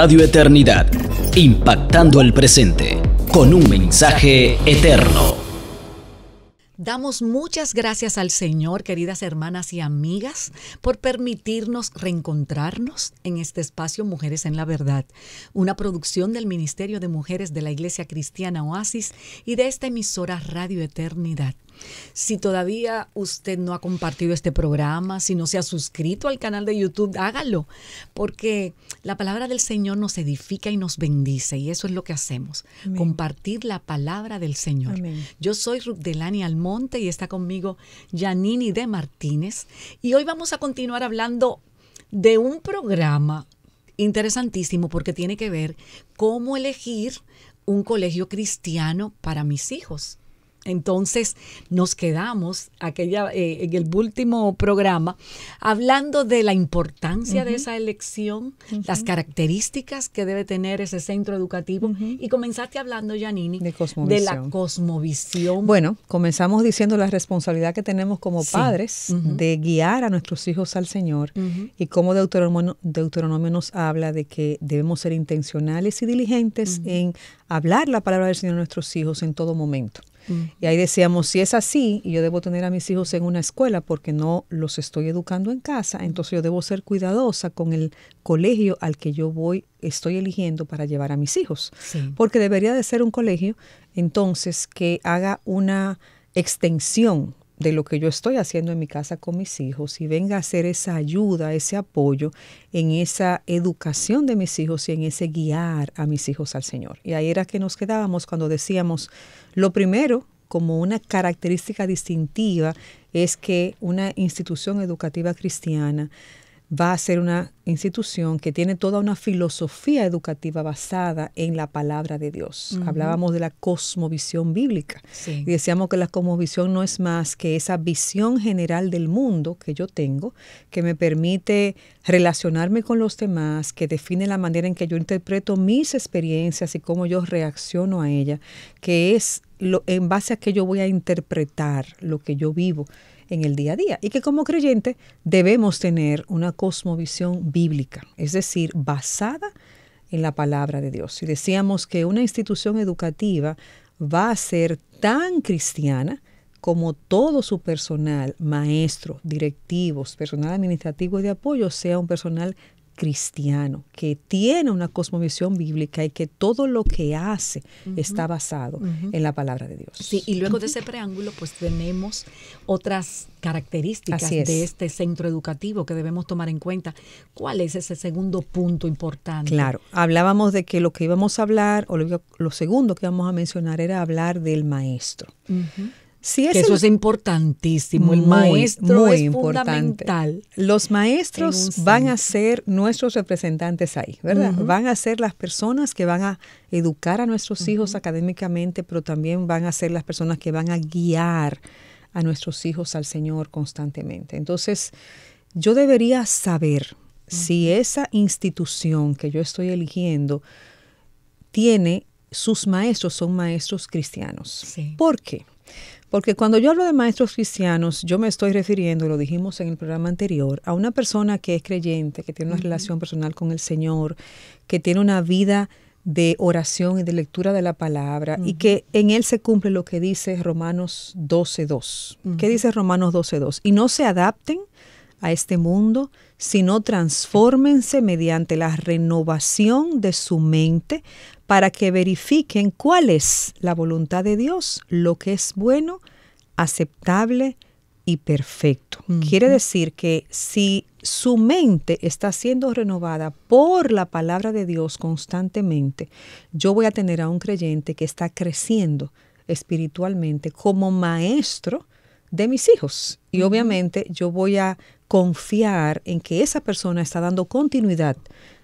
Radio Eternidad, impactando el presente con un mensaje eterno. Damos muchas gracias al Señor, queridas hermanas y amigas, por permitirnos reencontrarnos en este espacio Mujeres en la Verdad, una producción del Ministerio de Mujeres de la Iglesia Cristiana Oasis y de esta emisora Radio Eternidad. Si todavía usted no ha compartido este programa, si no se ha suscrito al canal de YouTube, hágalo, porque la palabra del Señor nos edifica y nos bendice, y eso es lo que hacemos, compartir la palabra del Señor. Yo soy Delani Almonte y está conmigo Janini de Martínez, y hoy vamos a continuar hablando de un programa interesantísimo porque tiene que ver cómo elegir un colegio cristiano para mis hijos. Entonces nos quedamos aquella, eh, en el último programa hablando de la importancia de esa elección, las características que debe tener ese centro educativo y comenzaste hablando, Janini, de, la cosmovisión. Bueno, comenzamos diciendo la responsabilidad que tenemos como padres de guiar a nuestros hijos al Señor y cómo Deuteronomio, nos habla de que debemos ser intencionales y diligentes en hablar la palabra del Señor a nuestros hijos en todo momento. Y ahí decíamos, si es así, y yo debo tener a mis hijos en una escuela porque no los estoy educando en casa, entonces yo debo ser cuidadosa con el colegio al que yo voy, estoy eligiendo para llevar a mis hijos. Porque debería de ser un colegio entonces que haga una extensión de lo que yo estoy haciendo en mi casa con mis hijos y venga a hacer esa ayuda, ese apoyo en esa educación de mis hijos y en ese guiar a mis hijos al Señor. Y ahí era que nos quedábamos cuando decíamos, lo primero, como una característica distintiva, es que una institución educativa cristiana va a ser una institución que tiene toda una filosofía educativa basada en la palabra de Dios. Hablábamos de la cosmovisión bíblica y decíamos que la cosmovisión no es más que esa visión general del mundo que yo tengo, que me permite relacionarme con los demás, que define la manera en que yo interpreto mis experiencias y cómo yo reacciono a ellas, que es lo, en base a que yo voy a interpretar lo que yo vivo en el día a día y que como creyente debemos tener una cosmovisión bíblica, es decir, basada en la palabra de Dios. Si decíamos que una institución educativa va a ser tan cristiana como todo su personal, maestro, directivos, personal administrativo y de apoyo, sea un personal cristiano, que tiene una cosmovisión bíblica y que todo lo que hace está basado en la palabra de Dios. Sí, y luego de ese preámbulo, pues tenemos otras características de este centro educativo que debemos tomar en cuenta. ¿Cuál es ese segundo punto importante? Claro, hablábamos de que lo que íbamos a hablar, o lo, segundo que íbamos a mencionar era hablar del maestro eso es importantísimo. El maestro muy es importante. Fundamental Los maestros van a ser nuestros representantes ahí, ¿verdad? Van a ser las personas que van a educar a nuestros hijos académicamente, pero también van a ser las personas que van a guiar a nuestros hijos al Señor constantemente. Entonces, yo debería saber si esa institución que yo estoy eligiendo tiene sus maestros son maestros cristianos. ¿Por qué? Porque cuando yo hablo de maestros cristianos, yo me estoy refiriendo, lo dijimos en el programa anterior, a una persona que es creyente, que tiene una relación personal con el Señor, que tiene una vida de oración y de lectura de la palabra y que en él se cumple lo que dice Romanos 12.2. ¿Qué dice Romanos 12.2? Y no se adapten a este mundo, sino transfórmense mediante la renovación de su mente para que verifiquen cuál es la voluntad de Dios, lo que es bueno, aceptable y perfecto. Quiere decir que si su mente está siendo renovada por la palabra de Dios constantemente, yo voy a tener a un creyente que está creciendo espiritualmente como maestro de mis hijos. Y obviamente yo voy a confiar en que esa persona está dando continuidad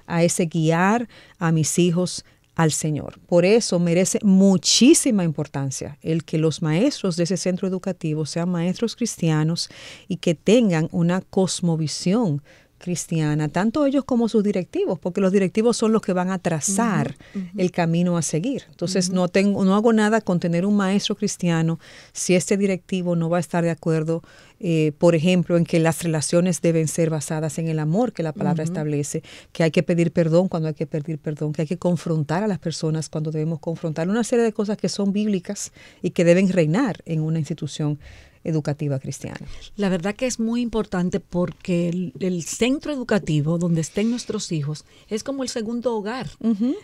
a ese guiar a mis hijos al Señor. Por eso merece muchísima importancia el que los maestros de ese centro educativo sean maestros cristianos y que tengan una cosmovisión cristiana, tanto ellos como sus directivos, porque los directivos son los que van a trazar el camino a seguir. Entonces no tengo, no hago nada con tener un maestro cristiano si este directivo no va a estar de acuerdo, eh, por ejemplo, en que las relaciones deben ser basadas en el amor que la palabra establece, que hay que pedir perdón cuando hay que pedir perdón, que hay que confrontar a las personas cuando debemos confrontar, una serie de cosas que son bíblicas y que deben reinar en una institución educativa cristiana. La verdad que es muy importante porque el, centro educativo donde estén nuestros hijos es como el segundo hogar,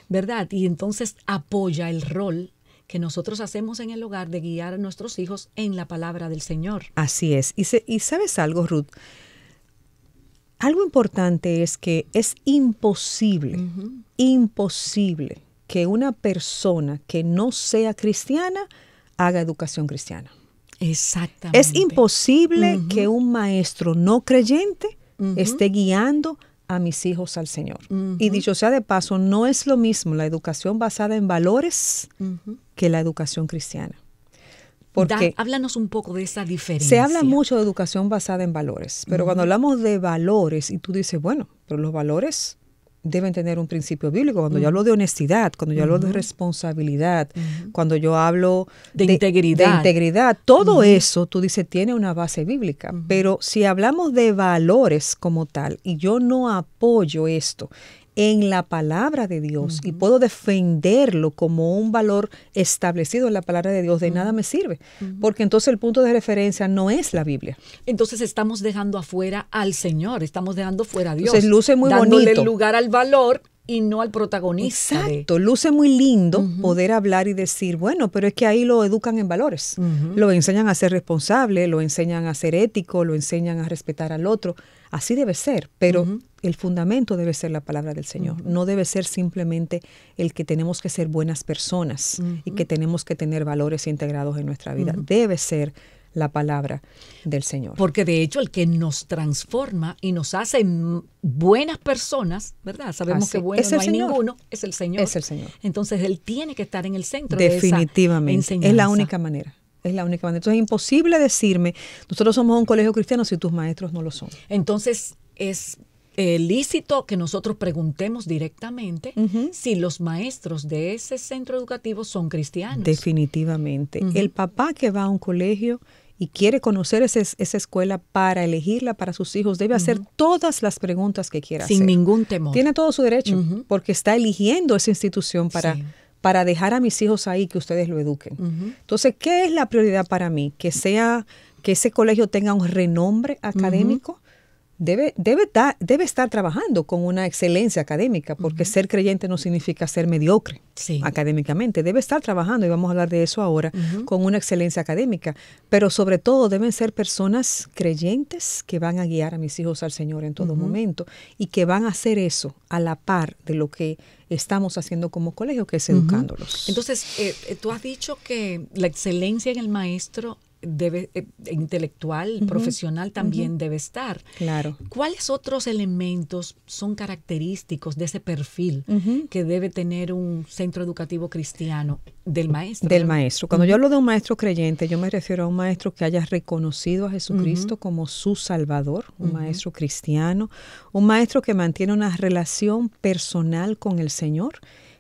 ¿verdad? Y entonces apoya el rol que nosotros hacemos en el hogar de guiar a nuestros hijos en la palabra del Señor. Así es. Y, sabes algo, Ruth, algo importante es que es imposible, imposible que una persona que no sea cristiana haga educación cristiana. Exactamente. Es imposible que un maestro no creyente esté guiando a mis hijos al Señor. Y dicho sea de paso, no es lo mismo la educación basada en valores que la educación cristiana. Porque háblanos un poco de esa diferencia. Se habla mucho de educación basada en valores, pero cuando hablamos de valores y tú dices, bueno, pero los valores deben tener un principio bíblico. Cuando yo hablo de honestidad, cuando yo hablo de responsabilidad, cuando yo hablo de, integridad. De integridad, todo eso, tú dices, tiene una base bíblica. Pero si hablamos de valores como tal, y yo no apoyo esto, en la palabra de Dios y puedo defenderlo como un valor establecido en la palabra de Dios, de nada me sirve, porque entonces el punto de referencia no es la Biblia. Entonces estamos dejando afuera al Señor, estamos dejando fuera a Dios. Entonces luce muy dándole lugar al valor y no al protagonista. Exacto, luce muy lindo poder hablar y decir, bueno, pero es que ahí lo educan en valores, lo enseñan a ser responsable, lo enseñan a ser ético, lo enseñan a respetar al otro. Así debe ser, pero el fundamento debe ser la palabra del Señor, no debe ser simplemente el que tenemos que ser buenas personas y que tenemos que tener valores integrados en nuestra vida, debe ser la palabra del Señor. Porque de hecho el que nos transforma y nos hace buenas personas, ¿verdad? Sabemos que bueno no hay ninguno, es el Señor. Es el Señor. Entonces él tiene que estar en el centro Definitivamente, de esa enseñanza. es la única manera. Es la única manera. Entonces es imposible decirme, nosotros somos un colegio cristiano si tus maestros no lo son. Entonces es el eh, lícito que nosotros preguntemos directamente si los maestros de ese centro educativo son cristianos. Definitivamente. El papá que va a un colegio y quiere conocer esa escuela para elegirla para sus hijos, debe hacer todas las preguntas que quiera. Sin ningún temor. Tiene todo su derecho porque está eligiendo esa institución para... para dejar a mis hijos ahí que ustedes lo eduquen. Entonces, ¿qué es la prioridad para mí? Que sea que ese colegio tenga un renombre académico, debe, debe, debe estar trabajando con una excelencia académica, porque ser creyente no significa ser mediocre académicamente. Debe estar trabajando, y vamos a hablar de eso ahora, con una excelencia académica. Pero sobre todo deben ser personas creyentes que van a guiar a mis hijos al Señor en todo momento y que van a hacer eso a la par de lo que estamos haciendo como colegio, que es educándolos. Entonces, eh, eh, tú has dicho que la excelencia en el maestro debe eh, intelectual, profesional también debe estar. Claro. ¿Cuáles otros elementos son característicos de ese perfil que debe tener un centro educativo cristiano del maestro? Del maestro. Cuando yo hablo de un maestro creyente, yo me refiero a un maestro que haya reconocido a Jesucristo como su salvador, un maestro cristiano, un maestro que mantiene una relación personal con el Señor.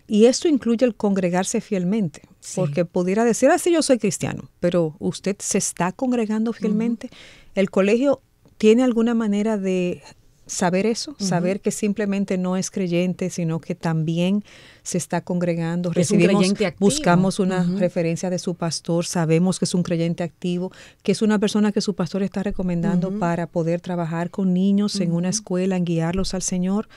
Y esto incluye el congregarse fielmente. Porque pudiera decir, así ah, yo soy cristiano, pero usted se está congregando fielmente. El colegio tiene alguna manera de saber eso, saber que simplemente no es creyente, sino que también se está congregando, recibimos, buscamos una referencia de su pastor, sabemos que es un creyente activo, que es una persona que su pastor está recomendando para poder trabajar con niños en una escuela, en guiarlos al Señor.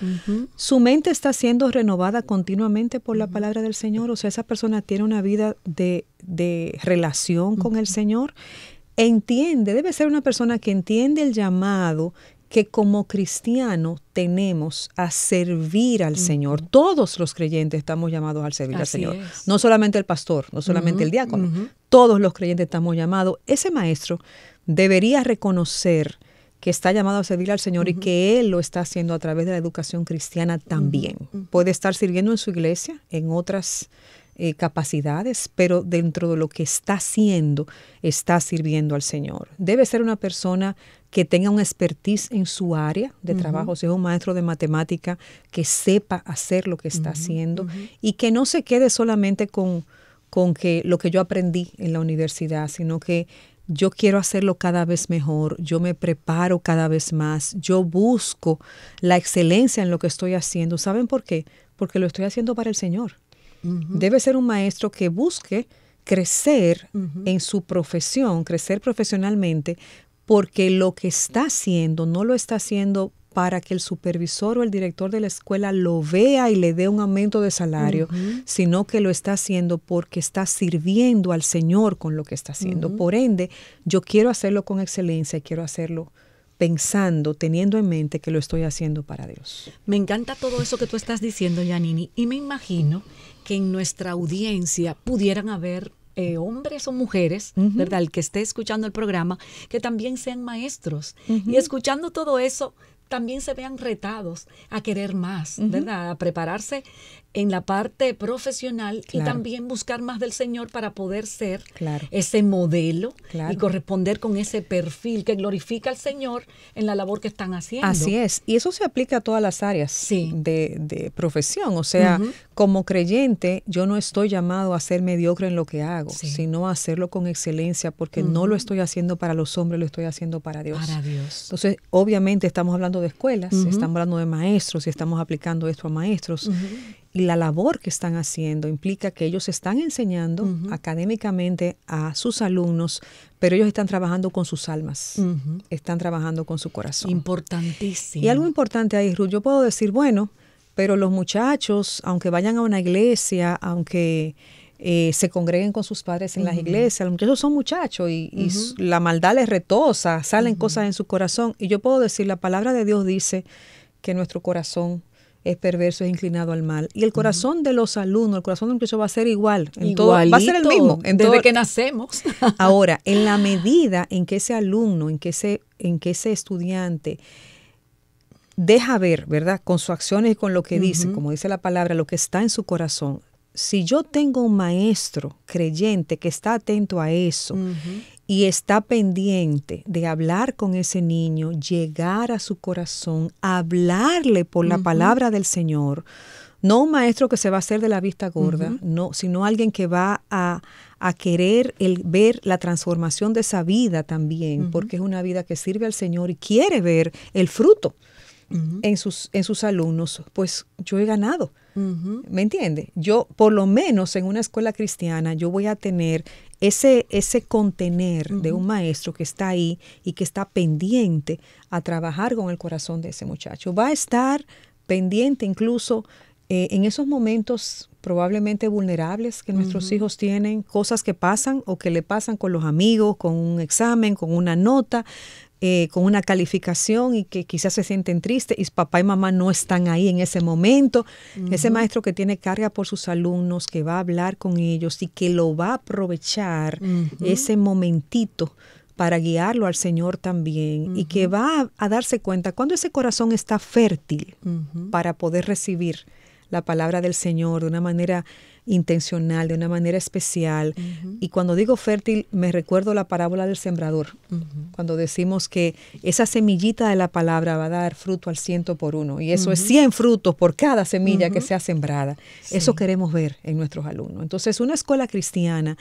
Su mente está siendo renovada continuamente por la palabra del Señor, o sea, esa persona tiene una vida de, de relación con el Señor entiende, debe ser una persona que entiende el llamado que como cristiano tenemos a servir al Señor. Todos los creyentes estamos llamados al servir al Señor. No solamente el pastor, no solamente el diácono. Todos los creyentes estamos llamados. Ese maestro debería reconocer que está llamado a servir al Señor y que Él lo está haciendo a través de la educación cristiana también. Puede estar sirviendo en su iglesia, en otras eh, capacidades, pero dentro de lo que está haciendo, está sirviendo al Señor. Debe ser una persona que tenga un expertise en su área de trabajo, sea un maestro de matemática, que sepa hacer lo que está haciendo y que no se quede solamente con, con que lo que yo aprendí en la universidad, sino que yo quiero hacerlo cada vez mejor, yo me preparo cada vez más, yo busco la excelencia en lo que estoy haciendo. ¿Saben por qué? Porque lo estoy haciendo para el Señor. Debe ser un maestro que busque crecer en su profesión, crecer profesionalmente, porque lo que está haciendo no lo está haciendo para que el supervisor o el director de la escuela lo vea y le dé un aumento de salario, sino que lo está haciendo porque está sirviendo al Señor con lo que está haciendo. Por ende, yo quiero hacerlo con excelencia y quiero hacerlo pensando, teniendo en mente que lo estoy haciendo para Dios. Me encanta todo eso que tú estás diciendo, Yanini, y me imagino que en nuestra audiencia pudieran haber eh, hombres o mujeres, ¿verdad? El que esté escuchando el programa, que también sean maestros. Y escuchando todo eso, también se vean retados a querer más, ¿verdad? A prepararse en la parte profesional y también buscar más del Señor para poder ser ese modelo y corresponder con ese perfil que glorifica al Señor en la labor que están haciendo. Así es, y eso se aplica a todas las áreas de, profesión, o sea, como creyente yo no estoy llamado a ser mediocre en lo que hago, sino a hacerlo con excelencia porque no lo estoy haciendo para los hombres, lo estoy haciendo para Dios. Para Dios. Entonces, obviamente estamos hablando de escuelas, estamos hablando de maestros y estamos aplicando esto a maestros la labor que están haciendo implica que ellos están enseñando académicamente a sus alumnos, pero ellos están trabajando con sus almas, están trabajando con su corazón. Importantísimo. Y algo importante ahí, Ruth, yo puedo decir, bueno, pero los muchachos, aunque vayan a una iglesia, aunque eh, se congreguen con sus padres en las iglesias, los muchachos son muchachos y, y la maldad les retosa, salen cosas en su corazón. Y yo puedo decir, la palabra de Dios dice que nuestro corazón es perverso, es inclinado al mal. Y el corazón de los alumnos, el corazón un va a ser igual. En todo, va a ser el mismo. desde que nacemos. Ahora, en la medida en que ese alumno, en que ese, en que ese estudiante deja ver, ¿verdad? Con sus acciones y con lo que dice, como dice la palabra, lo que está en su corazón, si yo tengo un maestro creyente que está atento a eso y está pendiente de hablar con ese niño, llegar a su corazón, hablarle por la palabra del Señor, no un maestro que se va a hacer de la vista gorda, no, sino alguien que va a, a querer el, ver la transformación de esa vida también, porque es una vida que sirve al Señor y quiere ver el fruto en, sus, en sus alumnos, pues yo he ganado. ¿Me entiende? Yo, por lo menos en una escuela cristiana, yo voy a tener ese, ese contener de un maestro que está ahí y que está pendiente a trabajar con el corazón de ese muchacho. Va a estar pendiente incluso eh, en esos momentos probablemente vulnerables que nuestros hijos tienen, cosas que pasan o que le pasan con los amigos, con un examen, con una nota, eh, con una calificación y que quizás se sienten tristes y papá y mamá no están ahí en ese momento. Ese maestro que tiene carga por sus alumnos, que va a hablar con ellos y que lo va a aprovechar ese momentito para guiarlo al Señor también y que va a, darse cuenta cuando ese corazón está fértil para poder recibir la palabra del Señor de una manera intencional, de una manera especial. Y cuando digo fértil, me recuerdo la parábola del sembrador, cuando decimos que esa semillita de la palabra va a dar fruto al ciento por uno, y eso es 100 frutos por cada semilla que sea sembrada. Eso queremos ver en nuestros alumnos. Entonces, una escuela cristiana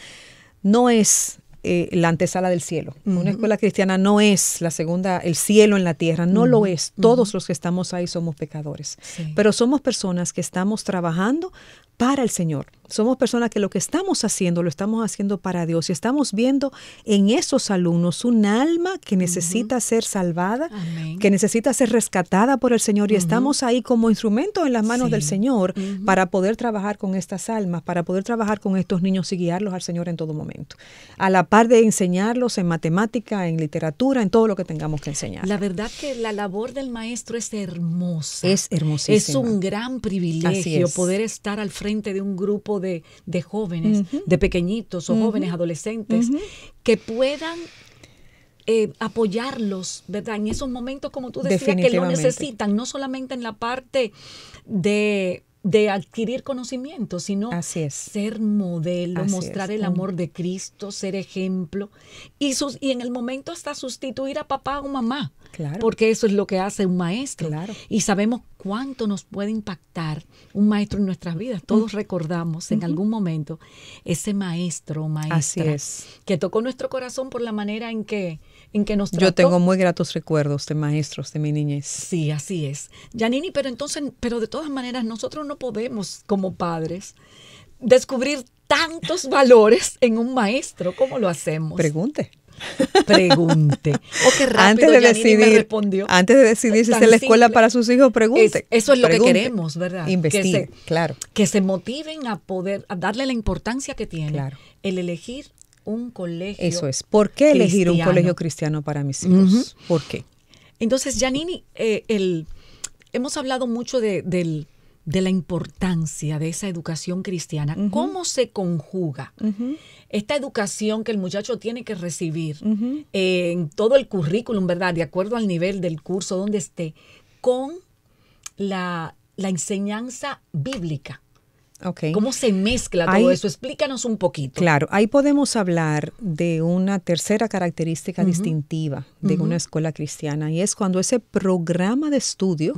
no es eh, la antesala del cielo. Una escuela cristiana no es la segunda, el cielo en la tierra, no lo es. Todos los que estamos ahí somos pecadores, pero somos personas que estamos trabajando para el Señor. Somos personas que lo que estamos haciendo lo estamos haciendo para Dios y estamos viendo en esos alumnos un alma que necesita ser salvada, que necesita ser rescatada por el Señor y estamos ahí como instrumentos en las manos del Señor para poder trabajar con estas almas, para poder trabajar con estos niños y guiarlos al Señor en todo momento, a la par de enseñarlos en matemática, en literatura, en todo lo que tengamos que enseñar. La verdad que la labor del maestro es hermosa. Es hermosísima. Es un gran privilegio poder estar al frente de un grupo de, jóvenes, de pequeñitos o jóvenes adolescentes, que puedan eh, apoyarlos, ¿verdad? En esos momentos, como tú decías, que lo necesitan, no solamente en la parte de adquirir conocimiento, sino ser modelo, mostrar el mm. amor de Cristo, ser ejemplo y, y en el momento hasta sustituir a papá o mamá porque eso es lo que hace un maestro. Y sabemos cuánto nos puede impactar un maestro en nuestras vidas. Todos recordamos en algún momento ese maestro o maestra que tocó nuestro corazón por la manera en que en que nos trató. Yo tengo muy gratos recuerdos de maestros de mi niñez. Sí, así es. Yanini, pero entonces, pero de todas maneras, nosotros no podemos, como padres, descubrir tantos valores en un maestro. como lo hacemos? Pregunte. Pregunte. O antes de decidir, Antes de si es la escuela para sus hijos, pregunte. eso es lo que queremos, ¿verdad? Investir, claro. Que se motiven a poder, darle la importancia que tiene el elegir un colegio. Eso es. ¿Por qué elegir un colegio cristiano para mis hijos? ¿Por qué? Entonces, Janini, eh, hemos hablado mucho del de la importancia de esa educación cristiana. ¿Cómo se conjuga esta educación que el muchacho tiene que recibir en todo el currículum, ¿verdad? De acuerdo al nivel del curso donde esté, con la, la enseñanza bíblica. ¿Cómo se mezcla todo eso? Explícanos un poquito. Claro, ahí podemos hablar de una tercera característica distintiva de una escuela cristiana y es cuando ese programa de estudio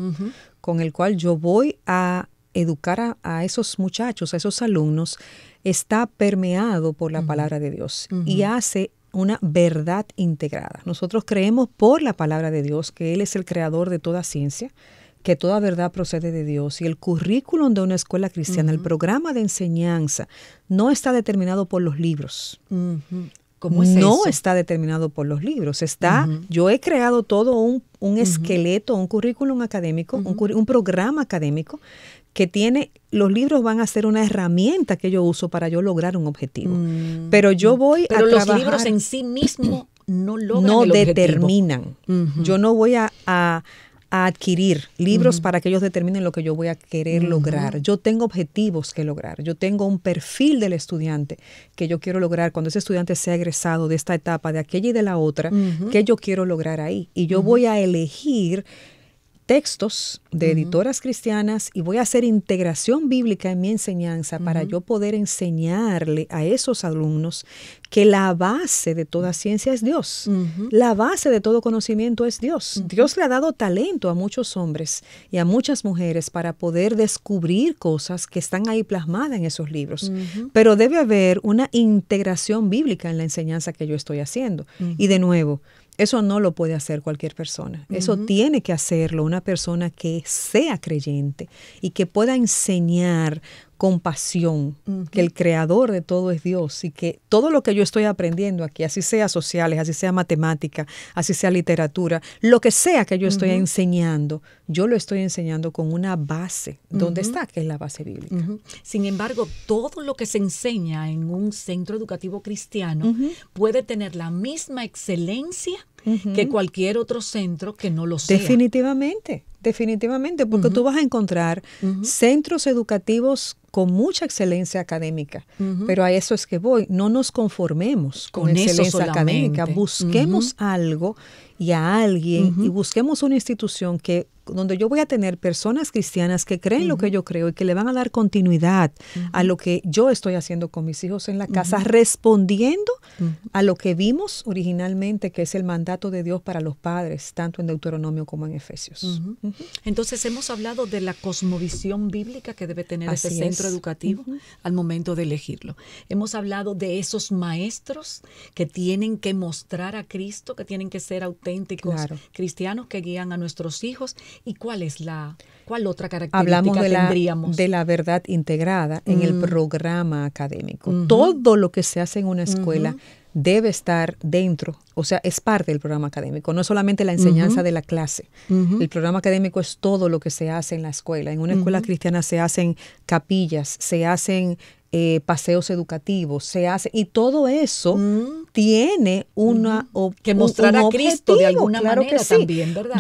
con el cual yo voy a educar a, esos muchachos, a esos alumnos, está permeado por la palabra de Dios y hace una verdad integrada. Nosotros creemos por la palabra de Dios que Él es el creador de toda ciencia, que toda verdad procede de Dios y el currículum de una escuela cristiana, el programa de enseñanza, no está determinado por los libros no está determinado por los libros. Está, yo he creado todo un, esqueleto, un currículum académico, un, programa académico que tiene, los libros van a ser una herramienta que yo uso para yo lograr un objetivo. Mm, Pero yo mm. voy a Pero los libros en sí mismos no logran No determinan. Yo no voy a a adquirir libros para que ellos determinen lo que yo voy a querer lograr. Yo tengo objetivos que lograr, yo tengo un perfil del estudiante que yo quiero lograr cuando ese estudiante sea egresado de esta etapa, de aquella y de la otra, que yo quiero lograr ahí. Y yo voy a elegir textos de editoras cristianas y voy a hacer integración bíblica en mi enseñanza para yo poder enseñarle a esos alumnos que la base de toda ciencia es Dios, la base de todo conocimiento es Dios. Dios le ha dado talento a muchos hombres y a muchas mujeres para poder descubrir cosas que están ahí plasmadas en esos libros, pero debe haber una integración bíblica en la enseñanza que yo estoy haciendo. Y de nuevo, eso no lo puede hacer cualquier persona. Eso tiene que hacerlo una persona que sea creyente y que pueda enseñar compasión, que el creador de todo es Dios y que todo lo que yo estoy aprendiendo aquí, así sea sociales, así sea matemática, así sea literatura, lo que sea que yo estoy enseñando, yo lo estoy enseñando con una base, ¿dónde está? Que es la base bíblica. Sin embargo, todo lo que se enseña en un centro educativo cristiano puede tener la misma excelencia que cualquier otro centro que no lo sea. Definitivamente. Definitivamente, porque tú vas a encontrar centros educativos con mucha excelencia académica, pero a eso es que voy, no nos conformemos con, con excelencia académica, busquemos algo y a alguien y busquemos una institución que donde yo voy a tener personas cristianas que creen lo que yo creo y que le van a dar continuidad a lo que yo estoy haciendo con mis hijos en la casa, respondiendo a lo que vimos originalmente, que es el mandato de Dios para los padres, tanto en Deuteronomio como en Efesios. Entonces hemos hablado de la cosmovisión bíblica que debe tener ese centro educativo al momento de elegirlo. Hemos hablado de esos maestros que tienen que mostrar a Cristo, que tienen que ser auténticos cristianos que guían a nuestros hijos ¿Y cuál es la, cuál otra característica Hablamos de tendríamos? La, de la verdad integrada en el mm. programa académico. Todo lo que se hace en una escuela debe estar dentro, o sea, es parte del programa académico, no solamente la enseñanza de la clase. El programa académico es todo lo que se hace en la escuela. En una escuela cristiana se hacen capillas, se hacen eh, paseos educativos, se hace, y todo eso mm. tiene una... opción que mostrar a Cristo de alguna manera también, ¿verdad?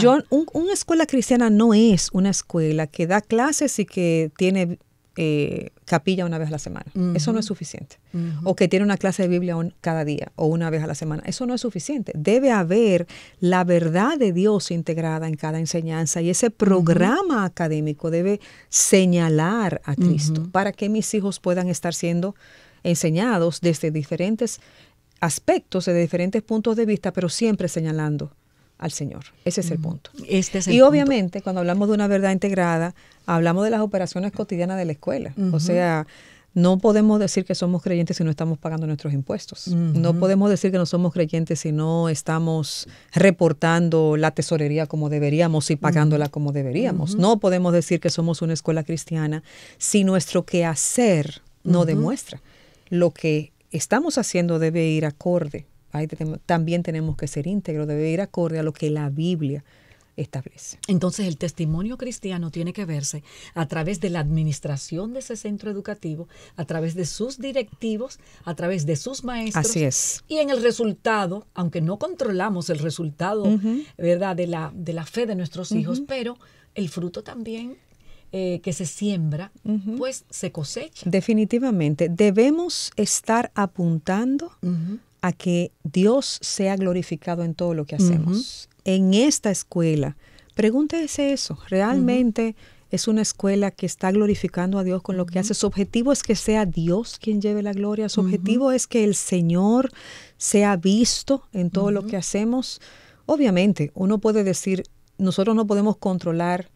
una escuela cristiana no es una escuela que da clases y que tiene eh, capilla una vez a la semana. Eso no es suficiente. O que tiene una clase de Biblia cada día o una vez a la semana. Eso no es suficiente. Debe haber la verdad de Dios integrada en cada enseñanza y ese programa académico debe señalar a Cristo para que mis hijos puedan estar siendo enseñados desde diferentes aspectos, desde diferentes puntos de vista, pero siempre señalando al Señor. Ese es el mm. punto. Este y obviamente cuando hablamos de una verdad integrada, hablamos de las operaciones cotidianas de la escuela. O sea, no podemos decir que somos creyentes si no estamos pagando nuestros impuestos. No podemos decir que no somos creyentes si no estamos reportando la tesorería como deberíamos y pagándola como deberíamos. No podemos decir que somos una escuela cristiana si nuestro quehacer no demuestra lo que estamos haciendo debe ir acorde ahí también tenemos que ser íntegros, debe ir acorde a lo que la Biblia establece. Entonces el testimonio cristiano tiene que verse a través de la administración de ese centro educativo, a través de sus directivos, a través de sus maestros. Así es. Y en el resultado, aunque no controlamos el resultado, ¿verdad?, de la, de la fe de nuestros hijos, pero el fruto también eh, que se siembra, pues se cosecha. Definitivamente, debemos estar apuntando a que Dios sea glorificado en todo lo que hacemos. En esta escuela, pregúntese eso, ¿realmente es una escuela que está glorificando a Dios con lo que hace? Su objetivo es que sea Dios quien lleve la gloria, su objetivo es que el Señor sea visto en todo lo que hacemos. Obviamente, uno puede decir, nosotros no podemos controlar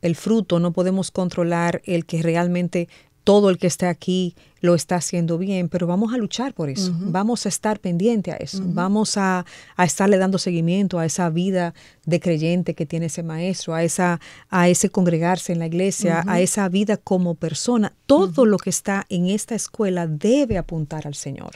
el fruto, no podemos controlar el que realmente todo el que esté aquí lo está haciendo bien, pero vamos a luchar por eso, vamos a estar pendiente a eso, vamos a, estarle dando seguimiento a esa vida de creyente que tiene ese maestro, a, esa, a ese congregarse en la iglesia, a esa vida como persona. Todo lo que está en esta escuela debe apuntar al Señor.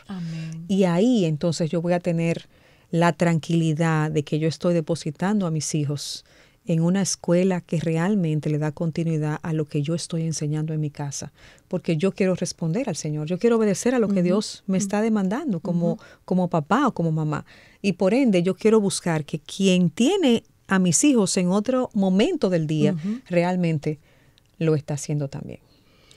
Y ahí entonces yo voy a tener la tranquilidad de que yo estoy depositando a mis hijos en una escuela que realmente le da continuidad a lo que yo estoy enseñando en mi casa, porque yo quiero responder al Señor, yo quiero obedecer a lo que Dios me está demandando como, como papá o como mamá. Y por ende yo quiero buscar que quien tiene a mis hijos en otro momento del día realmente lo está haciendo también.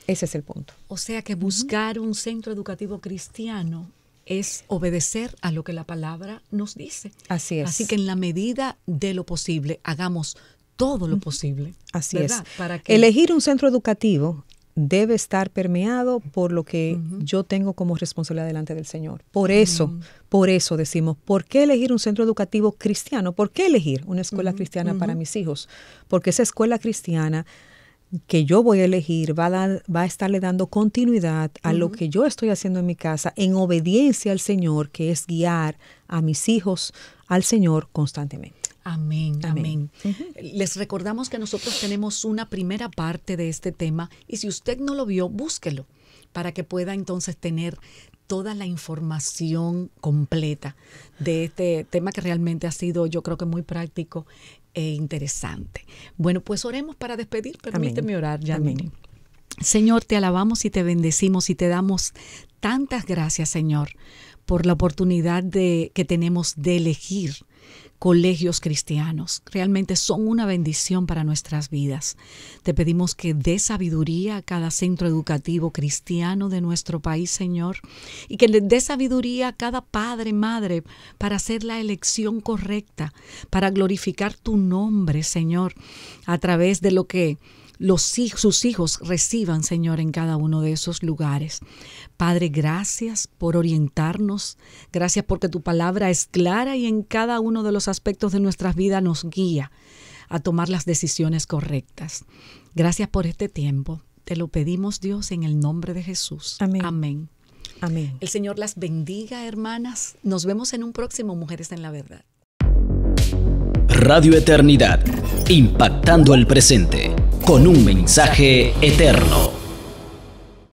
Ese es el punto. O sea que buscar un centro educativo cristiano es obedecer a lo que la palabra nos dice. Así es. Así que en la medida de lo posible, hagamos todo lo posible. Así es. Elegir un centro educativo debe estar permeado por lo que yo tengo como responsabilidad delante del Señor. Por eso, por eso decimos, ¿por qué elegir un centro educativo cristiano? ¿Por qué elegir una escuela cristiana para mis hijos? Porque esa escuela cristiana que yo voy a elegir va a, va a estarle dando continuidad a lo que yo estoy haciendo en mi casa en obediencia al Señor, que es guiar a mis hijos al Señor constantemente. Amén, amén. Les recordamos que nosotros tenemos una primera parte de este tema y si usted no lo vio, búsquelo para que pueda entonces tener toda la información completa de este tema que realmente ha sido yo creo que muy práctico e interesante. Bueno, pues oremos para despedir, permíteme orar, Janine. Señor, te alabamos y te bendecimos y te damos tantas gracias, Señor, por la oportunidad de, que tenemos de elegir colegios cristianos. Realmente son una bendición para nuestras vidas. Te pedimos que dé sabiduría a cada centro educativo cristiano de nuestro país, Señor, y que le dé sabiduría a cada padre, madre, para hacer la elección correcta, para glorificar tu nombre, Señor, a través de lo que los, sus hijos reciban, Señor, en cada uno de esos lugares. Padre, gracias por orientarnos, gracias porque tu palabra es clara y en cada uno de los aspectos de nuestra vida nos guía a tomar las decisiones correctas. Gracias por este tiempo. Te lo pedimos, Dios, en el nombre de Jesús. Amén. Amén. Amén. El Señor las bendiga, hermanas. Nos vemos en un próximo Mujeres en la Verdad. Radio Eternidad, impactando el presente con un mensaje eterno.